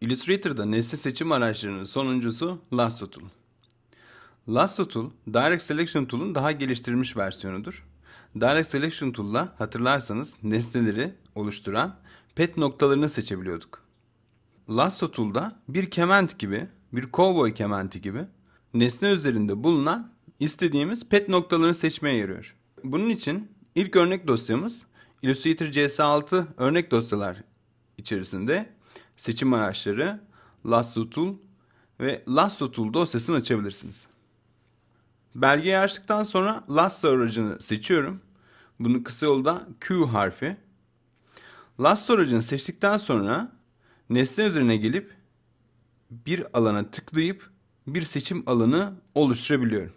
Illustrator'da nesne seçim araçlarının sonuncusu Lasso Tool. Lasso Tool, Direct Selection Tool'un daha geliştirilmiş versiyonudur. Direct Selection Tool'la hatırlarsanız nesneleri oluşturan pet noktalarını seçebiliyorduk. Lasso Tool'da bir kement gibi, bir cowboy kementi gibi nesne üzerinde bulunan istediğimiz pet noktalarını seçmeye yarıyor. Bunun için ilk örnek dosyamız Illustrator CS6 örnek dosyalar içerisinde seçim araçları Lasso Tool ve Lasso Tool dosyasını açabilirsiniz. Belgeyi açtıktan sonra Lasso aracını seçiyorum. Bunu kısa yolda Q harfi. Lasso aracını seçtikten sonra nesne üzerine gelip bir alana tıklayıp bir seçim alanı oluşturabiliyorum.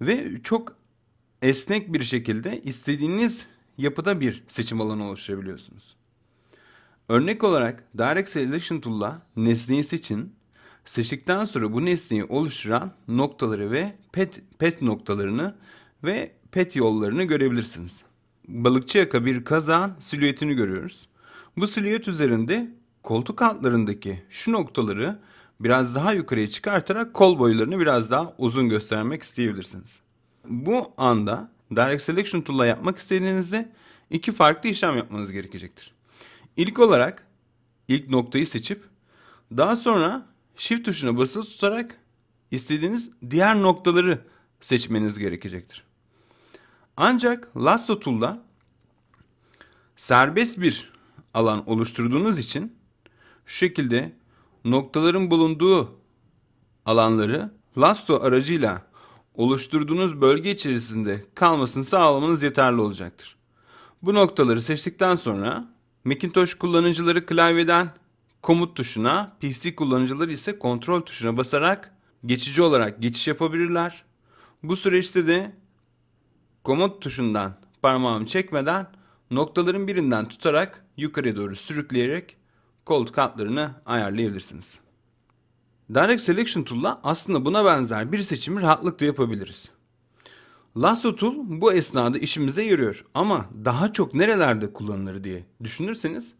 Ve çok esnek bir şekilde istediğiniz yapıda bir seçim alanı oluşturabiliyorsunuz. Örnek olarak Direct Selection Tool'la nesneyi seçin. Seçtikten sonra bu nesneyi oluşturan noktaları ve pet, pet noktalarını ve pet yollarını görebilirsiniz. Balıkçı yaka bir kazağın silüetini görüyoruz. Bu silüet üzerinde koltuk altlarındaki şu noktaları biraz daha yukarıya çıkartarak kol boylarını biraz daha uzun göstermek isteyebilirsiniz. Bu anda Direct Selection Tool'la yapmak istediğinizde iki farklı işlem yapmanız gerekecektir. İlk olarak ilk noktayı seçip daha sonra shift tuşuna basılı tutarak istediğiniz diğer noktaları seçmeniz gerekecektir. Ancak Lasso Tool'da serbest bir alan oluşturduğunuz için şu şekilde noktaların bulunduğu alanları Lasso aracıyla oluşturduğunuz bölge içerisinde kalmasını sağlamanız yeterli olacaktır. Bu noktaları seçtikten sonra Macintosh kullanıcıları klavyeden komut tuşuna, PC kullanıcıları ise kontrol tuşuna basarak geçici olarak geçiş yapabilirler. Bu süreçte de komut tuşundan parmağımı çekmeden noktaların birinden tutarak yukarı doğru sürükleyerek koltuk katlarını ayarlayabilirsiniz. Direct Selection Tool'la aslında buna benzer bir seçimi rahatlıkla yapabiliriz. Lasso Tool bu esnada işimize yarıyor ama daha çok nerelerde kullanılır diye düşünürseniz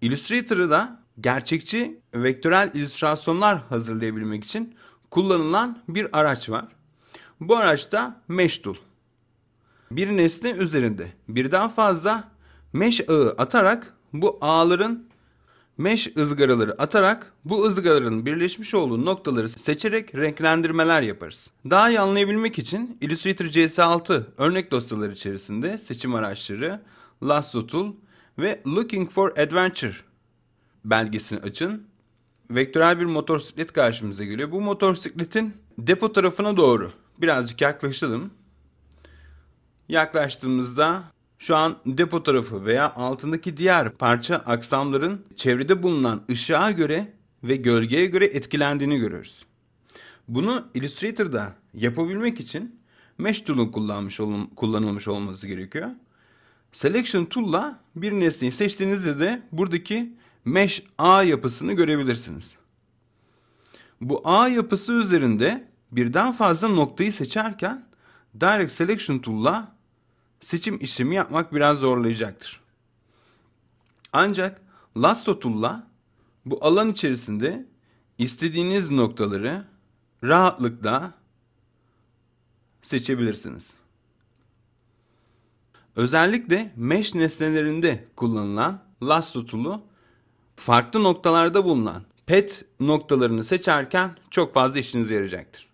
Illustrator'ı da gerçekçi vektörel illüstrasyonlar hazırlayabilmek için kullanılan bir araç var. Bu araçta Mesh Tool. Bir nesne üzerinde birden fazla mesh ağı atarak bu ağların mesh ızgaraları atarak bu ızgaraların birleşmiş olduğu noktaları seçerek renklendirmeler yaparız. Daha iyi anlayabilmek için Illustrator CS6 örnek dosyaları içerisinde seçim araçları, Lasso Tool ve Looking for Adventure belgesini açın. Vektörel bir motosiklet karşımıza geliyor. Bu motosikletin depo tarafına doğru birazcık yaklaşalım. Yaklaştığımızda şu an depo tarafı veya altındaki diğer parça aksamların çevrede bulunan ışığa göre ve gölgeye göre etkilendiğini görüyoruz. Bunu Illustrator'da yapabilmek için Mesh Tool'un kullanmış olum, kullanılmış olması gerekiyor. Selection Tool'la bir nesneyi seçtiğinizde de buradaki Mesh A yapısını görebilirsiniz. Bu A yapısı üzerinde birden fazla noktayı seçerken Direct Selection Tool'la seçim işlemi yapmak biraz zorlayacaktır. Ancak Lastotullah bu alan içerisinde istediğiniz noktaları rahatlıkla seçebilirsiniz. Özellikle mesh nesnelerinde kullanılan lasso tool'u farklı noktalarda bulunan pet noktalarını seçerken çok fazla işinize yarayacaktır.